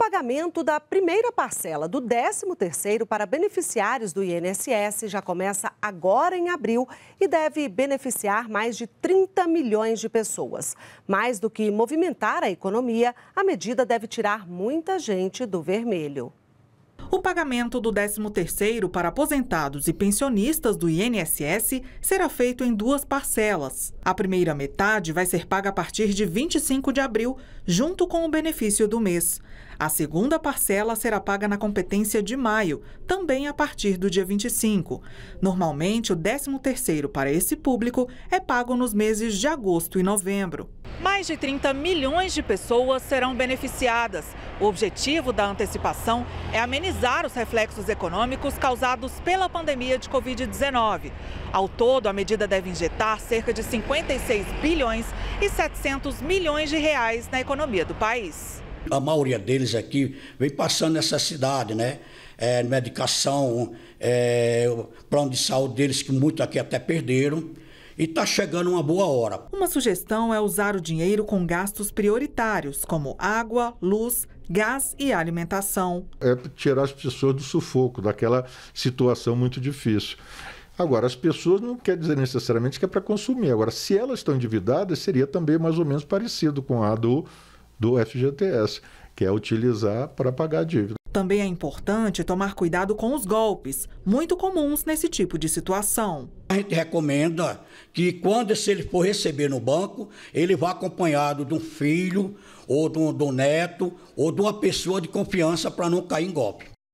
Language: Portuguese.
pagamento da primeira parcela do 13º para beneficiários do INSS já começa agora em abril e deve beneficiar mais de 30 milhões de pessoas. Mais do que movimentar a economia, a medida deve tirar muita gente do vermelho. O pagamento do 13º para aposentados e pensionistas do INSS será feito em duas parcelas. A primeira metade vai ser paga a partir de 25 de abril, junto com o benefício do mês. A segunda parcela será paga na competência de maio, também a partir do dia 25. Normalmente, o 13º para esse público é pago nos meses de agosto e novembro mais de 30 milhões de pessoas serão beneficiadas. O objetivo da antecipação é amenizar os reflexos econômicos causados pela pandemia de Covid-19. Ao todo, a medida deve injetar cerca de 56 bilhões e 700 milhões de reais na economia do país. A maioria deles aqui vem passando necessidade, né? É, medicação, é, plano de saúde deles que muito aqui até perderam. E está chegando uma boa hora. Uma sugestão é usar o dinheiro com gastos prioritários, como água, luz, gás e alimentação. É tirar as pessoas do sufoco, daquela situação muito difícil. Agora, as pessoas não quer dizer necessariamente que é para consumir. Agora, se elas estão endividadas, seria também mais ou menos parecido com a do, do FGTS, que é utilizar para pagar a dívida. Também é importante tomar cuidado com os golpes, muito comuns nesse tipo de situação. A gente recomenda que quando se ele for receber no banco, ele vá acompanhado de um filho, ou do, do neto, ou de uma pessoa de confiança para não cair em golpe.